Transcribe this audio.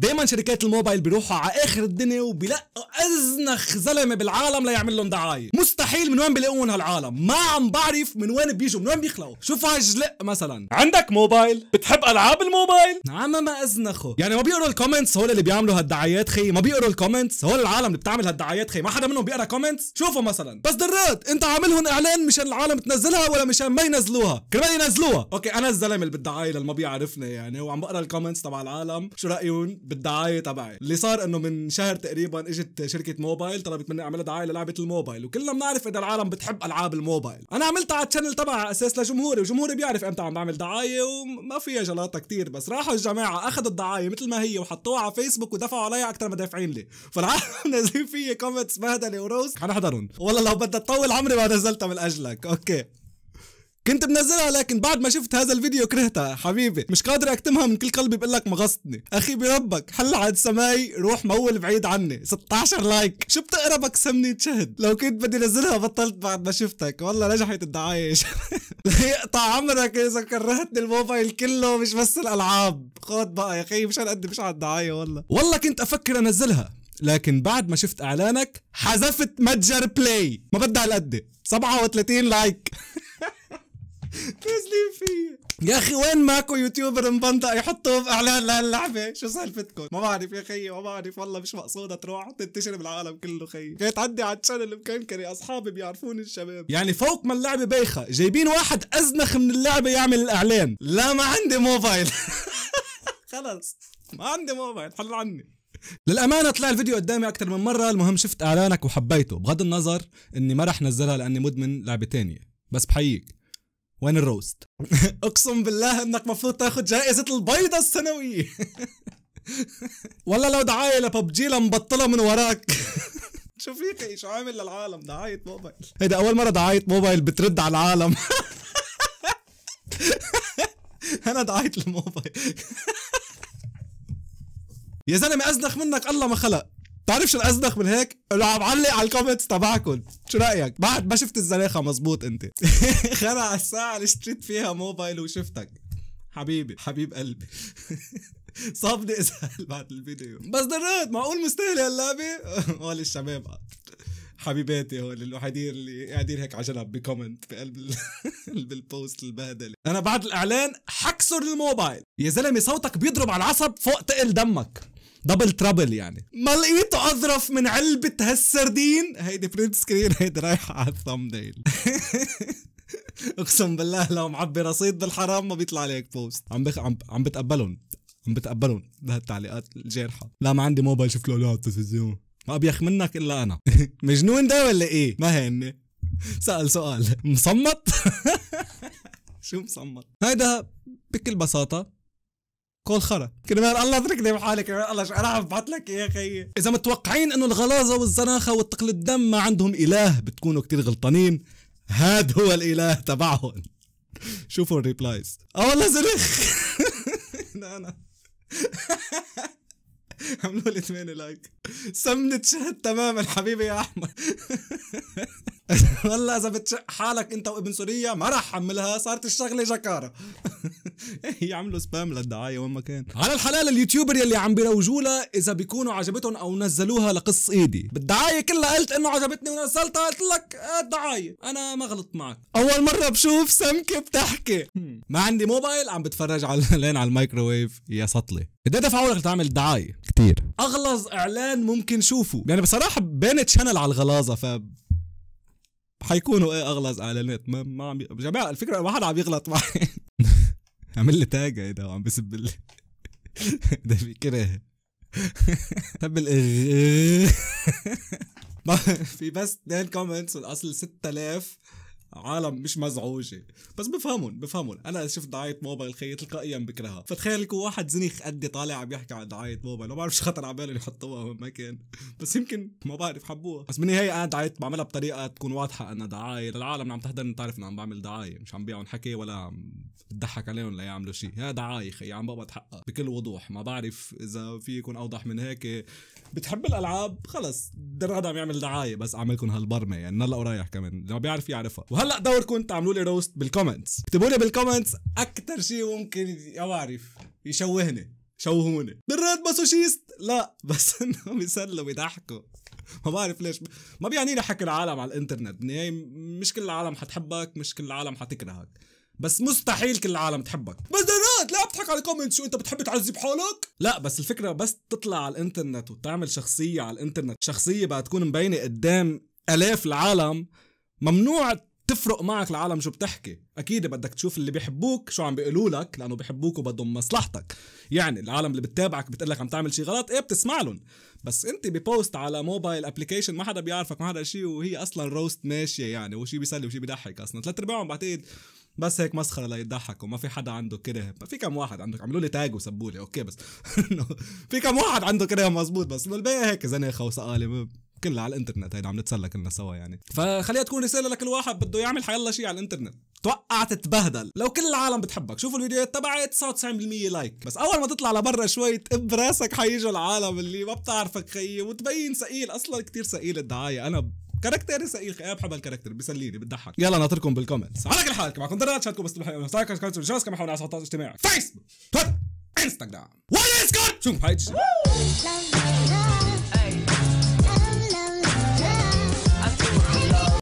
دايما شركات الموبايل بيروحوا على اخر الدنيا وبيلقوا ازنخ زلمه بالعالم ليعمل لهم دعايه مستحيل من وين بيلاقون هالعالم ما عم بعرف من وين بيجوا من وين بيخلقوا شوف هالجلق مثلا عندك موبايل بتحب العاب الموبايل عم ما ازنخه يعني ما بيقروا الكومنتس هول اللي بيعملوا هالدعايات خي ما بيقروا الكومنتس هول العالم اللي بتعمل هالدعايات خي ما حدا منهم بيقرا كومنتس شوفوا مثلا بس درات انت عاملهم اعلان مشان العالم تنزلها ولا مشان ما ينزلوها كرمال ينزلوها اوكي انا الزلمه اللي بالدعايه اللي ما بيعرفني يعني وعم بقرا الكومنتس تبع العالم شو رايهم بالدعايه تبعي اللي صار انه من شهر تقريبا اجت شركه موبايل طلبت مني اعمل دعايه للعبه الموبايل وكلنا بنعرف اذا العالم بتحب العاب الموبايل انا عملتها على الشانل تبعي على اساس لجمهوري وجمهوري بيعرف امتى عم بعمل دعايه وما فيها جلاطه كتير بس راحوا الجماعه اخذوا الدعايه مثل ما هي وحطوها على فيسبوك ودفعوا عليها اكثر ما دافعين لي فالعالم نازلين في كومنتس بهدله وروز حنحضرهم والله لو بدها تطول عمري ما نزلتها من اجلك اوكي كنت بنزلها لكن بعد ما شفت هذا الفيديو كرهتها حبيبي مش قادر اكتمها من كل قلبي بقول لك مغصتني اخي بربك حل عاد سماي روح مول بعيد عني 16 لايك شو بتقربك سمني تشهد لو كنت بدي نزلها بطلت بعد ما شفتك والله نجحت الدعايه يقطع عمرك اذا كرهتني الموبايل كله مش بس الالعاب خد بقى يا اخي مش قد مش على الدعايه والله والله كنت افكر انزلها لكن بعد ما شفت اعلانك حذفت متجر بلاي ما على هالقد 37 لايك نازلين فيه يا اخي وين ماكو يوتيوبر مبندق يحطوه باعلان لهاللعبه شو سالفتكم ما بعرف يا خيي ما بعرف والله مش مقصوده تروح تنتشر بالعالم كله خيي جاي تعدي على التشانل مكنكري اصحابي بيعرفوني الشباب يعني فوق ما اللعبه بايخه جايبين واحد ازنخ من اللعبه يعمل الاعلان لا ما عندي موبايل خلص ما عندي موبايل حل عني للامانه طلع الفيديو قدامي اكثر من مره المهم شفت اعلانك وحبيته بغض النظر اني ما رح نزلها لاني مدمن لعبه تانية بس بحييك وين الروست اقسم بالله انك مفروض تاخذ جائزة البيضة السنوية والله لو دعاية لببجي لمبطلة من وراك شو فيك ايش عامل للعالم دعاية موبايل هيدا اول مرة دعاية موبايل بترد على العالم انا دعاية الموبايل يا زلمة ازنخ منك الله ما خلق بتعرف شو الاصدق من هيك؟ انه عم علق على الكومنتس تبعكم شو رايك؟ بعد ما شفت الزناخه مزبوط انت خلع على الساعه اللي اشتريت فيها موبايل وشفتك حبيبي حبيب قلبي صابني اذا بعد الفيديو بس درات معقول مستاهل هاللعبه؟ هول الشباب حبيباتي هول الوحيدين اللي قاعدين هيك على جنب بكومنت بقلب بالبوست البهدله انا بعد الاعلان حكسر الموبايل يا زلمه صوتك بيضرب على العصب فوق تقل دمك دبل ترابل يعني ما لقيته اظرف من علبه هالسردين هيدي برنت سكرين هيدي رايحه على ديل اقسم بالله لو معبي رصيد بالحرام ما بيطلع عليك بوست عم بخ... عم, عم بتقبلهم عم بتقبلهم بهالتعليقات الجارحه لا ما عندي موبايل شوف له على التلفزيون ما ابيخ منك الا انا مجنون ده ولا ايه ما هن سال سؤال مصمت شو مصمت هيدا بكل بساطه كل خرا كرمال الله اتركني بحالي كرمال الله انا عم ابعث لك يا اخي اذا متوقعين انه الغلاظه والزناخه والتقل الدم ما عندهم اله بتكونوا كتير غلطانين هاد هو الاله تبعهم شوفوا الريبلايز اه والله لا انا عملوا لي 8 لايك سمنة شهد تماما حبيبي يا احمد والله اذا بتشق حالك انت وابن سوريا ما راح حملها صارت الشغله جكاره يعملوا سبام للدعايه وين ما كان على الحلال اليوتيوبر يلي عم بيروجوا اذا بيكونوا عجبتهم او نزلوها لقص ايدي بالدعايه كلها قلت انه عجبتني ونزلتها قلت لك آه، الدعايه انا ما غلطت معك اول مره بشوف سمكه بتحكي ما عندي موبايل عم بتفرج على لين على الميكروويف يا سطله قد ايه دفعوا لك تعمل دعايه كثير اغلظ اعلان ممكن شوفه يعني بصراحه بنت شانل على الغلاظه ف حيكونوا ايه اغلظ اعلانات ما ما عم يا جماعه الفكره الواحد عم يغلط معي عامل لي تاج ايه ده وعم بسب لي ده في كده طب في بس 2 كومنتس والاصل 6000 عالم مش مزعوجه بس بفهمهم بفهمهم انا شفت دعايه موبايل خيي تلقائيا بكرهها فتخيل لكم واحد زنيخ قدي طالع عم يحكي عن دعايه موبايل ما بعرف شو خطر على باله يحطوها وين ما كان بس يمكن ما بعرف حبوها بس بالنهايه انا دعايه بعملها بطريقه تكون واضحه انها دعايه للعالم اللي عم تحضرني تعرف انه عم بعمل دعايه مش عم بيعهم حكي ولا عم بتضحك عليهم ليعملوا شيء هذا عايخ يا عم بابا تحقق بكل وضوح ما بعرف اذا في يكون اوضح من هيك بتحب الالعاب خلص هذا عم يعمل دعايه بس اعملكم هالبرمه يعني هلا ورايح كمان اللي ما بيعرف يعرفها وهلا دوركم تعملوا لي روست بالكومنتس اكتبوا لي بالكومنتس اكثر شيء ممكن يا بعرف يشوهني شوهوني دراد ماسوشيست لا بس انهم بيسلوا بيضحكوا ما بعرف ليش ما بيعني لي حكي العالم على الانترنت بالنهايه يعني مش كل العالم حتحبك مش كل العالم حتكرهك بس مستحيل كل العالم تحبك بس دانات لا بتحك على الكومنتس شو انت بتحب تعذب حالك لا بس الفكره بس تطلع على الانترنت وتعمل شخصيه على الانترنت شخصيه بقى تكون مبينه قدام الاف العالم ممنوع تفرق معك العالم شو بتحكي اكيد بدك تشوف اللي بيحبوك شو عم بيقولوا لك لانه بيحبوك وبدهم مصلحتك يعني العالم اللي بتتابعك بتقول لك عم تعمل شي غلط ايه بتسمع لهم بس انت ببوست على موبايل ابلكيشن ما حدا بيعرفك ما حدا شيء وهي اصلا روست ماشيه يعني وشي بيسلي وشي بيضحك اصلا ثلاث ارباعهم بعتقد بس هيك مسخره ليضحكوا ما في حدا عنده كره في كم واحد عندك عملوا لي تاج وسبوا لي اوكي بس في كم واحد عنده كره مزبوط بس الباقي هيك زناخه وسقاله آه، كلها على الانترنت هيدا عم نتسلى كلنا سوا يعني فخليها تكون رساله لكل واحد بده يعمل حيلا شيء على الانترنت توقع تتبهدل لو كل العالم بتحبك شوفوا الفيديوهات تبعي 99% لايك بس اول ما تطلع لبرا شوي تقب راسك حيجوا العالم اللي ما بتعرفك خيي وتبين ثقيل اصلا كتير ثقيل الدعايه انا كاركتر يا اخي انا بحب الكاركتر بيسليني بتضحك يلا ناطركم بالكومنتس على كل حال معكم درات شاتكم بس تبحثوا سايكل كونسول جوز كما حول على سلطات اجتماعي فيسبوك تويتر انستغرام ولا سكوت شوف هاي